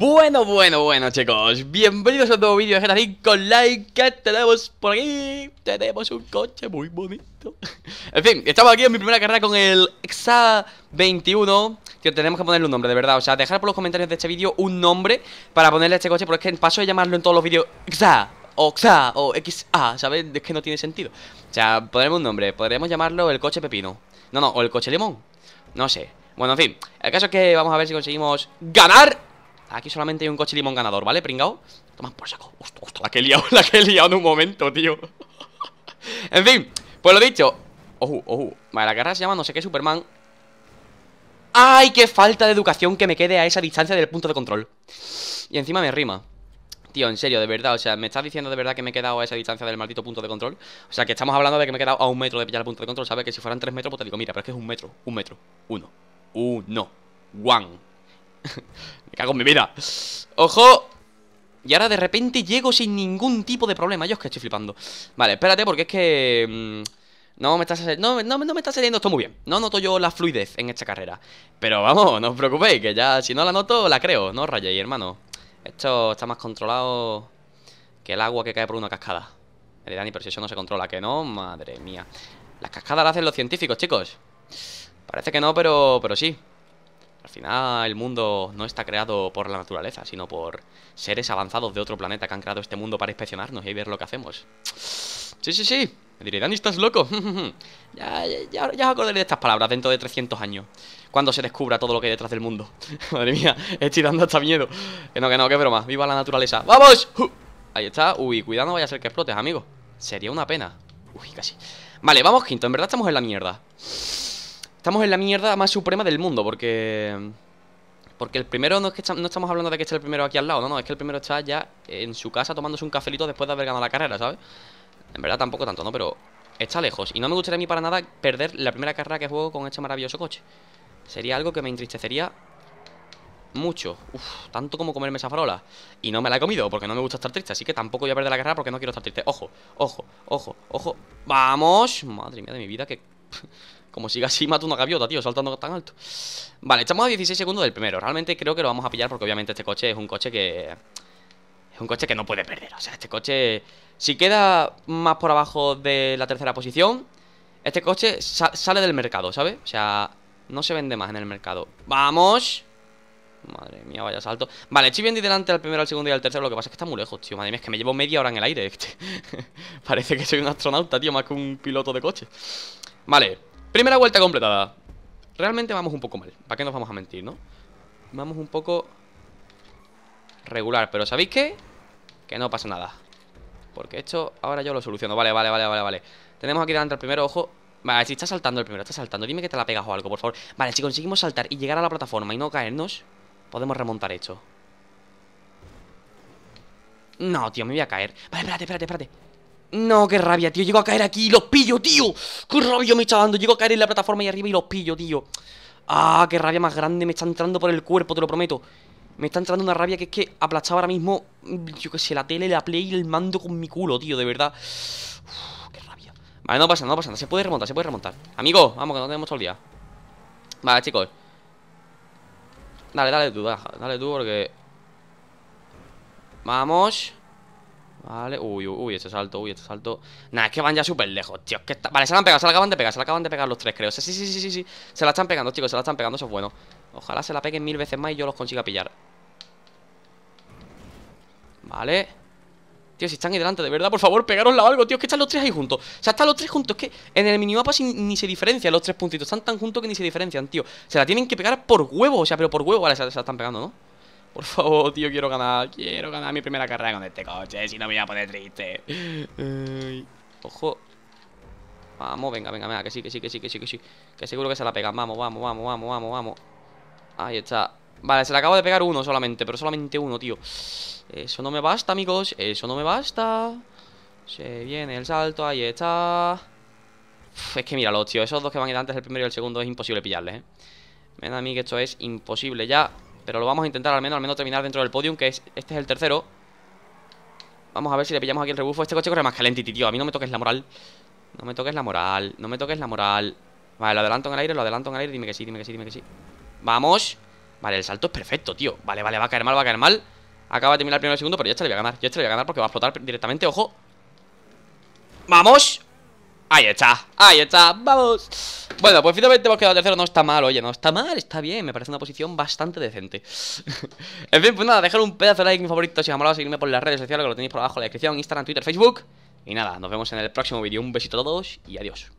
Bueno, bueno, bueno chicos, bienvenidos a un nuevo vídeo de Genarín con like que tenemos por aquí, tenemos un coche muy bonito En fin, estamos aquí en mi primera carrera con el xa 21 Tío, tenemos que ponerle un nombre, de verdad, o sea, dejar por los comentarios de este vídeo un nombre para ponerle a este coche Porque es que paso de llamarlo en todos los vídeos XA, o XA o XA, ¿sabes? Es que no tiene sentido O sea, ponemos un nombre, podríamos llamarlo el coche pepino No, no, o el coche limón, no sé bueno, en fin, el caso es que vamos a ver si conseguimos ganar Aquí solamente hay un coche limón ganador, ¿vale, pringao? Toma por saco. la que he liado, la que liado en un momento, tío. en fin, pues lo dicho. Ojo, ojo. Vale, la carrera se llama no sé qué Superman. ¡Ay, qué falta de educación que me quede a esa distancia del punto de control! Y encima me rima. Tío, en serio, de verdad, o sea, ¿me estás diciendo de verdad que me he quedado a esa distancia del maldito punto de control? O sea, que estamos hablando de que me he quedado a un metro de pillar el punto de control, ¿sabes? Que si fueran tres metros, pues te digo, mira, pero es que es un metro, un metro, uno, uno, one. Me cago en mi vida ¡Ojo! Y ahora de repente llego sin ningún tipo de problema Yo es que estoy flipando Vale, espérate porque es que... Mm, no me, está, no, no, me está saliendo esto muy bien No noto yo la fluidez en esta carrera Pero vamos, no os preocupéis Que ya si no la noto, la creo No rayéis, hermano Esto está más controlado Que el agua que cae por una cascada Dani, pero si eso no se controla Que no, madre mía Las cascadas las hacen los científicos, chicos Parece que no, pero, pero sí al final el mundo no está creado por la naturaleza, sino por seres avanzados de otro planeta que han creado este mundo para inspeccionarnos y ver lo que hacemos. Sí, sí, sí. Me diré, Dani, estás loco. ya, ya, os acordaré de estas palabras dentro de 300 años. Cuando se descubra todo lo que hay detrás del mundo. Madre mía, estoy dando hasta miedo. Que no, que no, que broma. Viva la naturaleza. ¡Vamos! Ahí está. Uy, cuidado, no vaya a ser que explotes, amigo. Sería una pena. Uy, casi. Vale, vamos quinto. En verdad estamos en la mierda. Estamos en la mierda más suprema del mundo, porque... Porque el primero no es que no estamos hablando de que esté el primero aquí al lado, no, no, es que el primero está ya en su casa tomándose un cafelito después de haber ganado la carrera, ¿sabes? En verdad tampoco tanto, ¿no? Pero está lejos. Y no me gustaría a mí para nada perder la primera carrera que juego con este maravilloso coche. Sería algo que me entristecería mucho. Uf, tanto como comerme esa farola. Y no me la he comido porque no me gusta estar triste. Así que tampoco voy a perder la carrera porque no quiero estar triste. Ojo, ojo, ojo, ojo. Vamos. Madre mía de mi vida, que... Como siga así, mato una gaviota, tío, saltando tan alto. Vale, estamos a 16 segundos del primero. Realmente creo que lo vamos a pillar porque obviamente este coche es un coche que... Es un coche que no puede perder. O sea, este coche... Si queda más por abajo de la tercera posición, este coche sale del mercado, ¿sabes? O sea, no se vende más en el mercado. ¡Vamos! Madre mía, vaya salto. Vale, estoy viendo delante al primero, al segundo y al tercero. Lo que pasa es que está muy lejos, tío. Madre mía, es que me llevo media hora en el aire. este Parece que soy un astronauta, tío, más que un piloto de coche. Vale. Primera vuelta completada Realmente vamos un poco mal, ¿para qué nos vamos a mentir, no? Vamos un poco regular, pero ¿sabéis qué? Que no pasa nada Porque esto ahora yo lo soluciono Vale, vale, vale, vale, vale Tenemos aquí delante el primero, ojo Vale, si está saltando el primero, está saltando Dime que te la pegas o algo, por favor Vale, si conseguimos saltar y llegar a la plataforma y no caernos Podemos remontar esto No, tío, me voy a caer Vale, espérate, espérate, espérate no, qué rabia, tío. Llego a caer aquí y los pillo, tío. Qué rabia me está dando. Llego a caer en la plataforma y arriba y los pillo, tío. Ah, qué rabia más grande. Me está entrando por el cuerpo, te lo prometo. Me está entrando una rabia que es que aplastaba ahora mismo, yo qué sé, la tele, la play y el mando con mi culo, tío, de verdad. qué rabia. Vale, no pasa, no pasa nada. Se puede remontar, se puede remontar. Amigos, vamos, que no tenemos todo el día. Vale, chicos. Dale, dale tú, dale, dale tú porque... Vamos. Vale, uy, uy, este salto, uy, este salto nada es que van ya súper lejos, tío que Vale, se la han pegado, se la acaban de pegar, se la acaban de pegar los tres, creo Sí, sí, sí, sí, sí, se la están pegando, chicos, se la están pegando, eso es bueno Ojalá se la peguen mil veces más y yo los consiga pillar Vale Tío, si están ahí delante, de verdad, por favor, pegarosla algo, tío Es que están los tres ahí juntos, o sea, están los tres juntos Es que en el minimapa ni se diferencian los tres puntitos Están tan juntos que ni se diferencian, tío Se la tienen que pegar por huevo, o sea, pero por huevo Vale, se la están pegando, ¿no? Por favor, tío, quiero ganar. Quiero ganar mi primera carrera con este coche. Si no, me voy a poner triste. ojo. Vamos, venga, venga, venga. Que sí, que sí, que sí, que sí, que sí. Que seguro que se la pegan. Vamos, vamos, vamos, vamos, vamos, vamos. Ahí está. Vale, se le acabo de pegar uno solamente, pero solamente uno, tío. Eso no me basta, amigos. Eso no me basta. Se viene el salto. Ahí está. es que míralo, tío. Esos dos que van a ir antes, el primero y el segundo, es imposible pillarles, ¿eh? Ven a mí que esto es imposible ya. Pero lo vamos a intentar al menos, al menos terminar dentro del podium, que es este es el tercero. Vamos a ver si le pillamos aquí el rebufo. Este coche corre más calentito, tío. A mí no me toques la moral. No me toques la moral. No me toques la moral. Vale, lo adelanto en el aire, lo adelanto en el aire. Dime que sí, dime que sí, dime que sí. Vamos. Vale, el salto es perfecto, tío. Vale, vale, va a caer mal, va a caer mal. Acaba de terminar el primer segundo, pero ya este le voy a ganar. Ya este le voy a ganar porque va a explotar directamente. ¡Ojo! ¡Vamos! Ahí está, ahí está, vamos Bueno, pues finalmente hemos quedado tercero, no está mal, oye, no está mal, está bien Me parece una posición bastante decente En fin, pues nada, dejar un pedazo de like, mi favorito Si os seguirme por las redes sociales, que lo tenéis por abajo en la descripción Instagram, Twitter, Facebook Y nada, nos vemos en el próximo vídeo Un besito a todos y adiós